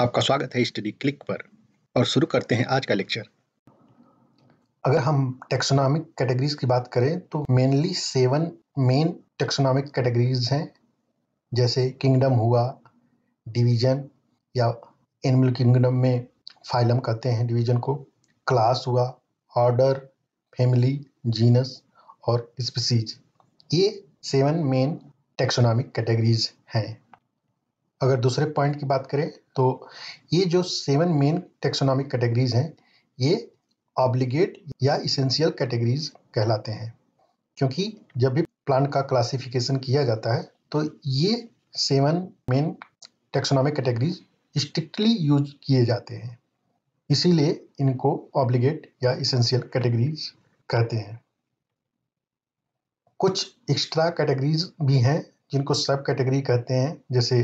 आपका स्वागत है स्टडी क्लिक पर और शुरू करते हैं आज का लेक्चर अगर हम टेक्सोनॉमिक कैटेगरीज की बात करें तो mainly seven main taxonomic categories हैं जैसे किंगडम हुआ डिवीजन या एनिमल किंगडम में फाइलम कहते हैं डिवीजन को क्लास हुआ ऑर्डर फैमिली जीनस और स्पीसीज ये सेवन मेन टेक्सोनॉमिक कैटेगरीज हैं अगर दूसरे पॉइंट की बात करें तो ये जो सेवन मेन टेक्सोनॉमिक कैटेगरीज हैं ये ऑब्लिगेट या इसेंशियल कैटेगरीज कहलाते हैं क्योंकि जब भी प्लांट का क्लासिफिकेशन किया जाता है तो ये seven main taxonomic categories strictly use किए जाते हैं इसीलिए इनको ऑब्लिगेट या इसेंशियल कैटेगरीज कहते हैं कुछ एक्स्ट्रा कैटेगरीज भी हैं जिनको सब कैटेगरी कहते हैं जैसे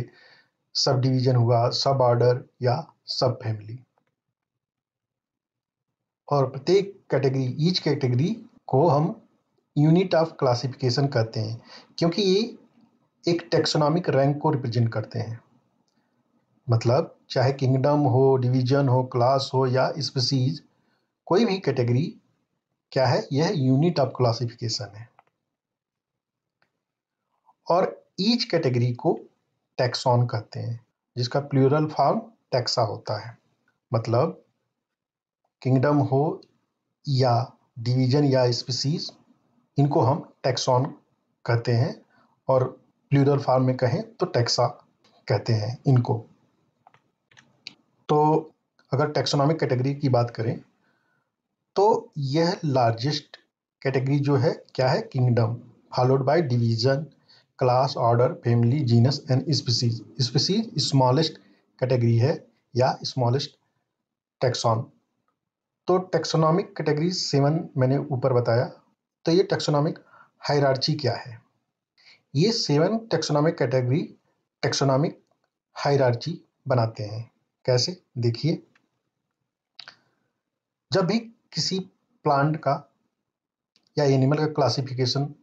सब डिवीजन हुआ सब ऑर्डर या सब फैमिली और प्रत्येक कैटेगरी ईच कैटेगरी को हम यूनिट ऑफ क्लासिफिकेशन कहते हैं क्योंकि ये एक टेक्सोनॉमिक रैंक को रिप्रेजेंट करते हैं मतलब चाहे किंगडम हो डिवीजन हो क्लास हो या स्पीसीज कोई भी कैटेगरी क्या है यह यूनिट ऑफ क्लासिफिकेशन है और ईच कैटेगरी को टैक्सॉन कहते हैं जिसका प्लूरल फॉर्म टैक्सा होता है मतलब किंगडम हो या डिवीजन या स्पीसीज इनको हम टैक्सॉन कहते हैं और प्लूरल फॉर्म में कहें तो टैक्सा कहते हैं इनको तो अगर टैक्सोनॉमिक कैटेगरी की बात करें तो यह लार्जेस्ट कैटेगरी जो है क्या है kingdom followed by division class order family genus and species species smallest category है या स्मॉलेस्ट टैक्सॉन तो टैक्सोनॉमिक कैटेगरी सेवन मैंने ऊपर बताया तो ये टेक्सोनॉमिक हायरार्ची क्या है ये seven taxonomic category taxonomic hierarchy बनाते हैं कैसे देखिए जब भी किसी प्लांट का या एनिमल का क्लासिफिकेशन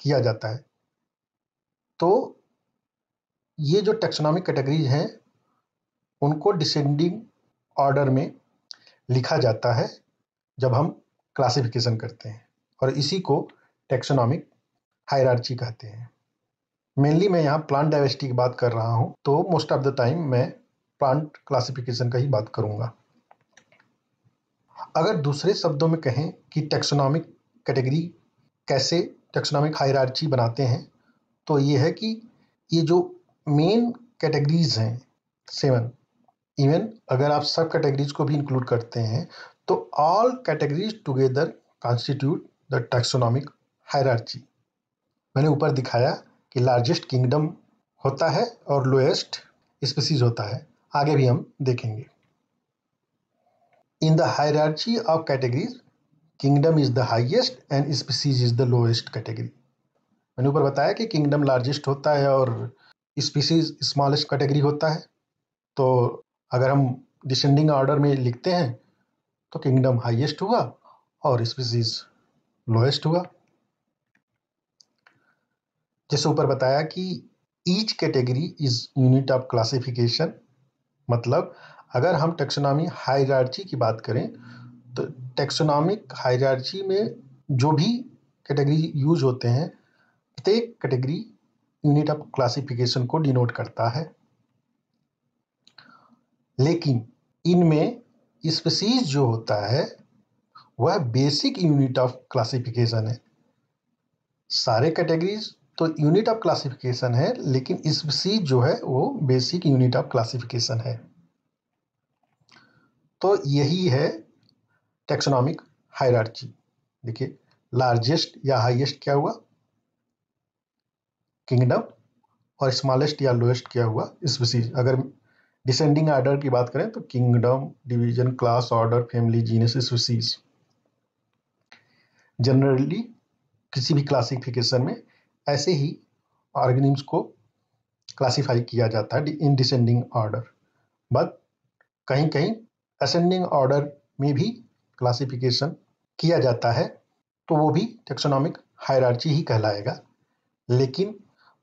किया जाता है तो ये जो टेक्सोनॉमिक कैटेगरीज हैं उनको डिसेंडिंग ऑर्डर में लिखा जाता है जब हम क्लासिफिकेशन करते हैं और इसी को टेक्सोनॉमिक हायरार्ची कहते हैं मेनली मैं यहाँ प्लांट डाइवर्सिटी की बात कर रहा हूँ तो मोस्ट ऑफ द टाइम मैं प्लांट क्लासिफिकेशन का ही बात करूँगा अगर दूसरे शब्दों में कहें कि टेक्सोनॉमिक कैटेगरी कैसे टेक्सोनॉमिक हायरार्ची बनाते हैं तो ये है कि ये जो मेन कैटेगरीज हैं सेवन इवन अगर आप सब कैटेगरीज को भी इंक्लूड करते हैं तो all categories together constitute the taxonomic hierarchy मैंने ऊपर दिखाया कि लार्जेस्ट किंगडम होता है और लोएस्ट स्पीसीज होता है आगे भी हम देखेंगे in the hierarchy of categories kingdom is the highest and species is the lowest category मैंने ऊपर बताया कि किंगडम लार्जेस्ट होता है और स्पीसीज स्मॉलेस्ट कैटेगरी होता है तो अगर हम डिसेंडिंग ऑर्डर में लिखते हैं तो किंगडम हाईएस्ट हुआ और स्पीसीज लोएस्ट हुआ जैसे ऊपर बताया कि each category is unit of classification मतलब अगर हम टेक्सोनॉमी हाइरार्ची की बात करें तो टेक्सोनॉमिक हाइरार्ची में जो भी कैटेगरी यूज होते हैं प्रत्येक कैटेगरी यूनिट ऑफ क्लासिफिकेशन को डिनोट करता है लेकिन इनमें स्पेसीज जो होता है वह बेसिक यूनिट ऑफ क्लासिफिकेशन है सारे कैटेगरीज तो यूनिट ऑफ क्लासिफिकेशन है लेकिन स्पेसीज जो है वो बेसिक यूनिट ऑफ क्लासिफिकेशन है तो यही है टेक्सोनॉमिक हायरार्ची देखिए लार्जेस्ट या हाईएस्ट क्या हुआ किंगडम और स्मॉलेस्ट या लोएस्ट किया हुआ स्पीसीज अगर डिसेंडिंग ऑर्डर की बात करें तो kingdom division class order family genus species generally किसी भी क्लासिफिकेशन में ऐसे ही ऑर्गेनिम्स को क्लासिफाई किया जाता है इन डिसेंडिंग ऑर्डर बट कहीं कहीं असेंडिंग ऑर्डर में भी क्लासिफिकेशन किया जाता है तो वो भी टेक्सोनॉमिक हायरार्ची ही कहलाएगा लेकिन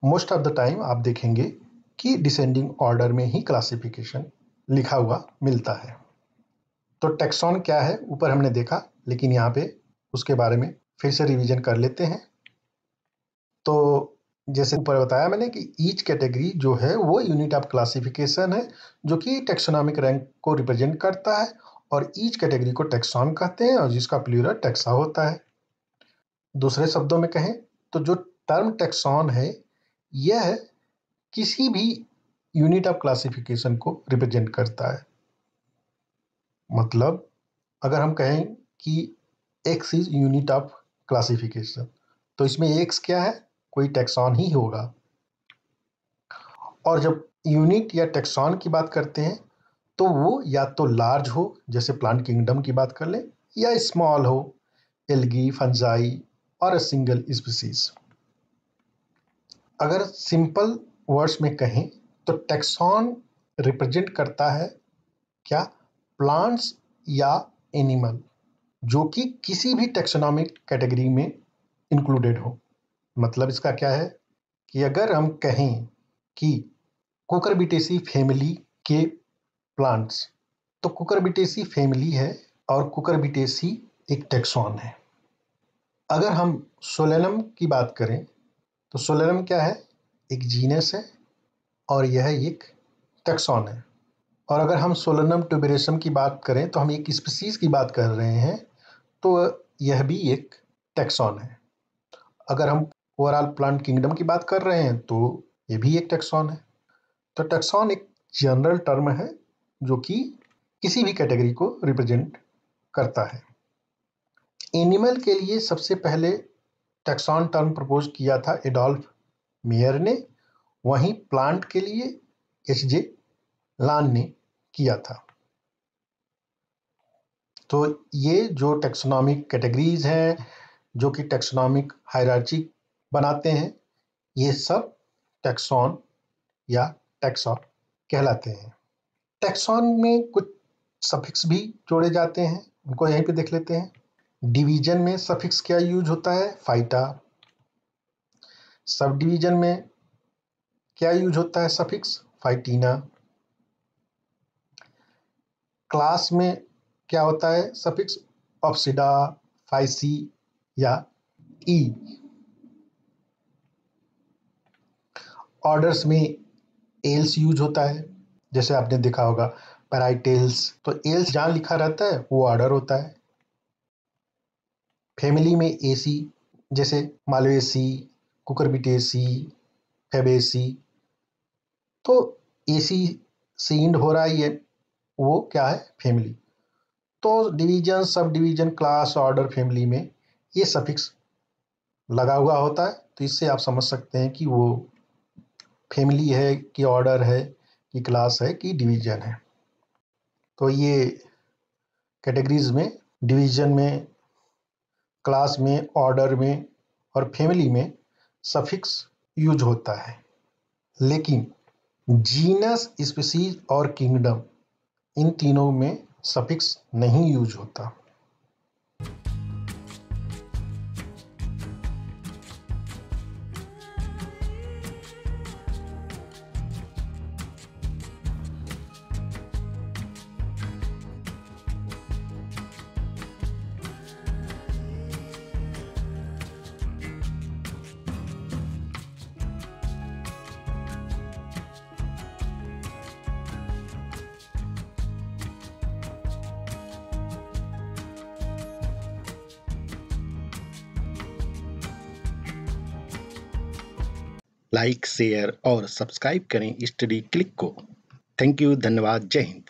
मोस्ट ऑफ द टाइम आप देखेंगे कि डिसेंडिंग ऑर्डर में ही क्लासिफिकेशन लिखा हुआ मिलता है तो टेक्सॉन क्या है ऊपर हमने देखा लेकिन यहाँ पे उसके बारे में फिर से रिवीजन कर लेते हैं तो जैसे ऊपर बताया मैंने कि ईच कैटेगरी जो है वो यूनिट ऑफ क्लासिफिकेशन है जो कि टेक्सोनॉमिक रैंक को रिप्रेजेंट करता है और ईच कैटेगरी को टेक्सॉन कहते हैं और जिसका प्लूर टेक्सा होता है दूसरे शब्दों में कहें तो जो टर्म टेक्सॉन है यह किसी भी यूनिट ऑफ क्लासिफिकेशन को रिप्रेजेंट करता है मतलब अगर हम कहें कि X is unit of classification तो इसमें एक्स क्या है कोई टैक्सॉन ही होगा और जब यूनिट या टैक्सॉन की बात करते हैं तो वो या तो लार्ज हो जैसे प्लांट किंगडम की बात कर लें या स्मॉल हो एल्गी फंजाई और अ सिंगल स्पीसीज़ अगर सिंपल वर्ड्स में कहें तो टैक्सॉन रिप्रेजेंट करता है क्या प्लांट्स या एनिमल जो कि किसी भी टेक्सोनॉमिक कैटेगरी में इंक्लूडेड हो मतलब इसका क्या है कि अगर हम कहें कि कुकरबिटेसी फैमिली के प्लांट्स तो कुकरबिटेसी फैमिली है और कुकरबिटेसी एक टैक्सॉन है अगर हम सोलेनम की बात करें तो सोलरम क्या है एक जीनस है और यह एक टैक्सॉन है और अगर हम सोलनम टुबेरेसम की बात करें तो हम एक स्पीसीज़ की बात कर रहे हैं तो यह भी एक टैक्सॉन है अगर हम ओवरऑल प्लांट किंगडम की बात कर रहे हैं तो यह भी एक टैक्सॉन है तो टैक्सॉन एक जनरल टर्म है जो कि किसी भी कैटेगरी को रिप्रेजेंट करता है एनिमल के लिए सबसे पहले टैक्सॉन टर्म प्रपोज किया था एडोल्फ मेयर ने वहीं प्लांट के लिए एच जे लान ने किया था तो ये जो टेक्सोनॉमिक कैटेगरीज हैं जो कि टेक्सोनॉमिक हायरार्ची बनाते हैं ये सब टैक्सॉन या टैक्सॉन कहलाते हैं टैक्सॉन में कुछ सफिक्स भी जोड़े जाते हैं उनको यहीं पे देख लेते हैं डिवीजन में सफिक्स क्या यूज होता है फाइटा सब डिवीजन में क्या यूज होता है सफिक्स फाइटीना क्लास में क्या होता है सफिक्स ऑप्सिडा फाइसी या ई ऑर्डर्स में एल्स यूज होता है जैसे आपने देखा होगा पैराइटेल्स तो एल्स जहाँ लिखा रहता है वो ऑर्डर होता है फैमिली में एसी जैसे मालो एसी कुकरबिट सी फैब सी तो ए सी से इंड हो रहा है ये वो क्या है फैमिली तो division sub division class order family में ये सफिक्स लगा हुआ होता है तो इससे आप समझ सकते हैं कि वो फैमिली है कि ऑर्डर है कि क्लास है कि डिवीजन है तो ये कैटेगरीज में डिवीजन में क्लास में ऑर्डर में और फैमिली में सफिक्स यूज होता है लेकिन जीनस स्पीसीज और किंगडम इन तीनों में सफिक्स नहीं यूज होता लाइक शेयर और सब्सक्राइब करें स्टडी क्लिक को थैंक यू धन्यवाद जय हिंद